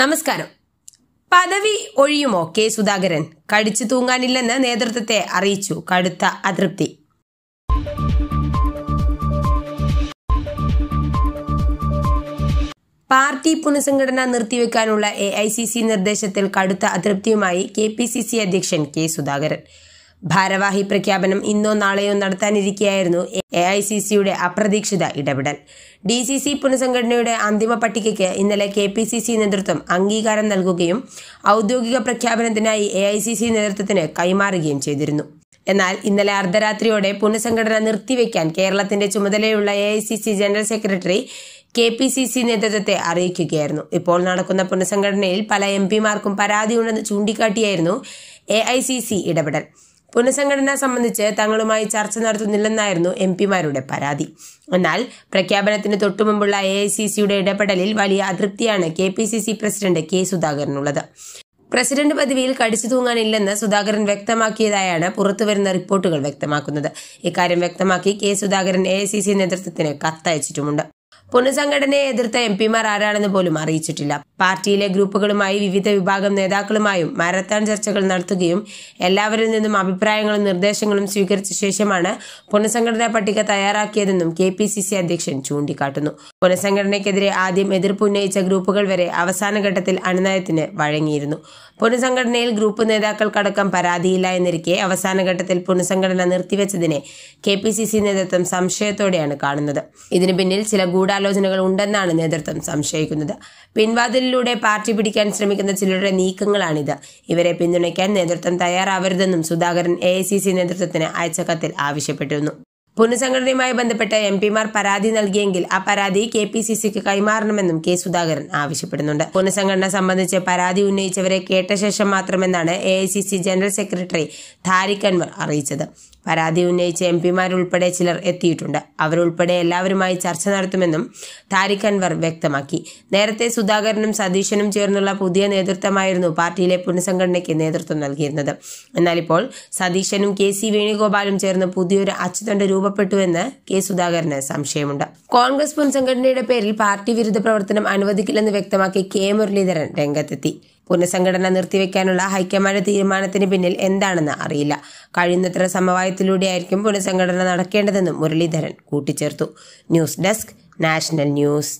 നമസ്കാരം പദവി ഒഴിയുമോ കെ സുധാകരൻ കടിച്ചു തൂങ്ങാനില്ലെന്ന് നേതൃത്വത്തെ അറിയിച്ചു കടുത്ത അതൃപ്തി പാർട്ടി പുനഃസംഘടന നിർത്തിവെക്കാനുള്ള എ ഐ സി സി നിർദ്ദേശത്തിൽ കടുത്ത അതൃപ്തിയുമായി കെ പി സി സി അധ്യക്ഷൻ കെ സുധാകരൻ ഭാരവാഹി പ്രഖ്യാപനം ഇന്നോ നാളെയോ നടത്താനിരിക്കെയായിരുന്നു എ ഐ സി സിയുടെ അപ്രതീക്ഷിത ഇടപെടൽ ഡി സി സി പുനഃസംഘടനയുടെ അന്തിമ പട്ടികയ്ക്ക് ഇന്നലെ കെ പി സി സി നേതൃത്വം അംഗീകാരം നൽകുകയും ഔദ്യോഗിക പ്രഖ്യാപനത്തിനായി എ ഐ സി സി നേതൃത്വത്തിന് കൈമാറുകയും ചെയ്തിരുന്നു എന്നാൽ ഇന്നലെ അർദ്ധരാത്രിയോടെ പുനഃസംഘടന നിർത്തിവെക്കാൻ കേരളത്തിന്റെ ചുമതലയുള്ള A general secretary K P C C നേതൃത്വത്തെ അറിയിക്കുകയായിരുന്നു ഇപ്പോൾ നടക്കുന്ന പുനഃസംഘടനയിൽ പല എം പിമാർക്കും പരാതിയുണ്ടെന്ന് ചൂണ്ടിക്കാട്ടിയായിരുന്നു എ ഐ സി സി ഇടപെടൽ പുനഃസംഘടന സംബന്ധിച്ച് തങ്ങളുമായി ചർച്ച നടത്തുന്നില്ലെന്നായിരുന്നു എം പിമാരുടെ പരാതി എന്നാൽ പ്രഖ്യാപനത്തിന് തൊട്ടുമുമ്പുള്ള എ ഐ സി സിയുടെ ഇടപെടലിൽ വലിയ അതൃപ്തിയാണ് K P C C president K സുധാകരനുള്ളത് പ്രസിഡന്റ് പദവിയിൽ കടിച്ചു തൂങ്ങാനില്ലെന്ന് സുധാകരൻ വ്യക്തമാക്കിയതായാണ് പുറത്തുവരുന്ന റിപ്പോർട്ടുകൾ വ്യക്തമാക്കുന്നത് ഇക്കാര്യം വ്യക്തമാക്കി K Sudhakaran A I C C നേതൃത്വത്തിന് കത്തയച്ചിട്ടുമുണ്ട് പുനഃസംഘടനയെ എതിർത്ത എം പിമാർ ആരാണെന്ന് പോലും അറിയിച്ചിട്ടില്ല പാർട്ടിയിലെ ഗ്രൂപ്പുകളുമായി വിവിധ വിഭാഗം നേതാക്കളുമായും മാരത്തൺ ചർച്ചകൾ നടത്തുകയും എല്ലാവരിൽ നിന്നും അഭിപ്രായങ്ങളും നിർദ്ദേശങ്ങളും സ്വീകരിച്ച ശേഷമാണ് പുനഃസംഘടനാ പട്ടിക തയ്യാറാക്കിയതെന്നും കെ പി സി സി അധ്യക്ഷൻ ചൂണ്ടിക്കാട്ടുന്നു പുനഃസംഘടനയ്ക്കെതിരെ ആദ്യം എതിർപ്പ് ഉന്നയിച്ച ഗ്രൂപ്പുകൾ വരെ അവസാന ഘട്ടത്തിൽ അനുനയത്തിന് വഴങ്ങിയിരുന്നു പുനഃസംഘടനയിൽ ഗ്രൂപ്പ് നേതാക്കൾക്കടക്കം പരാതിയില്ല എന്നിരിക്കെ അവസാന ഘട്ടത്തിൽ പുനഃസംഘടന നിർത്തിവെച്ചതിനെ കെ പി സി സി നേതൃത്വം സംശയത്തോടെയാണ് കാണുന്നത് ഇതിനു പിന്നിൽ ചില ഗൂഢാലോചനകൾ ഉണ്ടെന്നാണ് നേതൃത്വം സംശയിക്കുന്നത് പിൻവാതിൽ ഇടപെടലിലൂടെ പാർട്ടി പിടിക്കാൻ ശ്രമിക്കുന്ന ചിലരുടെ നീക്കങ്ങളാണിത് ഇവരെ പിന്തുണയ്ക്കാൻ നേതൃത്വം തയ്യാറാവരുതെന്നും സുധാകരൻ എ നേതൃത്വത്തിന് അയച്ച കത്തിൽ ആവശ്യപ്പെട്ടിരുന്നു പുനഃസംഘടനയുമായി ബന്ധപ്പെട്ട് എം പിമാർ പരാതി നൽകിയെങ്കിൽ ആ പരാതി കെ പി സി സിക്ക് കൈമാറണമെന്നും കെ സുധാകരൻ ആവശ്യപ്പെടുന്നുണ്ട് പുനഃസംഘടന സംബന്ധിച്ച് പരാതി ഉന്നയിച്ചവരെ കേട്ട ശേഷം മാത്രമെന്നാണ് A I C C general secretary Tariq Anwar അറിയിച്ചത് പരാതി ഉന്നയിച്ച എം പിമാരുൾപ്പെടെ ചിലർ എത്തിയിട്ടുണ്ട് അവരുൾപ്പെടെ എല്ലാവരുമായി ചർച്ച നടത്തുമെന്നും താരിഖ് അൻവർ വ്യക്തമാക്കി നേരത്തെ സുധാകരനും സതീശനും ചേർന്നുള്ള പുതിയ നേതൃത്വമായിരുന്നു പാർട്ടിയിലെ പുനഃസംഘടനയ്ക്ക് നേതൃത്വം നൽകിയിരുന്നത് എന്നാൽ ഇപ്പോൾ സതീശനും കെ സി വേണുഗോപാലും ചേർന്ന് പുതിയൊരു അച്ചുതണ്ട് രൂപപ്പെട്ടുവെന്ന് കെ സുധാകരന് സംശയമുണ്ട് കോൺഗ്രസ് പുനഃസംഘടനയുടെ പേരിൽ പാർട്ടി വിരുദ്ധ പ്രവർത്തനം അനുവദിക്കില്ലെന്ന് വ്യക്തമാക്കി കെ മുരളീധരൻ രംഗത്തെത്തി പുനഃസംഘടന നിർത്തിവെക്കാനുള്ള ഹൈക്കമാൻഡ് തീരുമാനത്തിന് പിന്നിൽ എന്താണെന്ന് അറിയില്ല കഴിയുന്നത്ര സമവായത്തിലൂടെയായിരിക്കും പുനഃസംഘടന നടക്കേണ്ടതെന്നും മുരളീധരൻ കൂട്ടിച്ചേർത്തു ന്യൂസ് ഡെസ്ക് നാഷണൽ ന്യൂസ്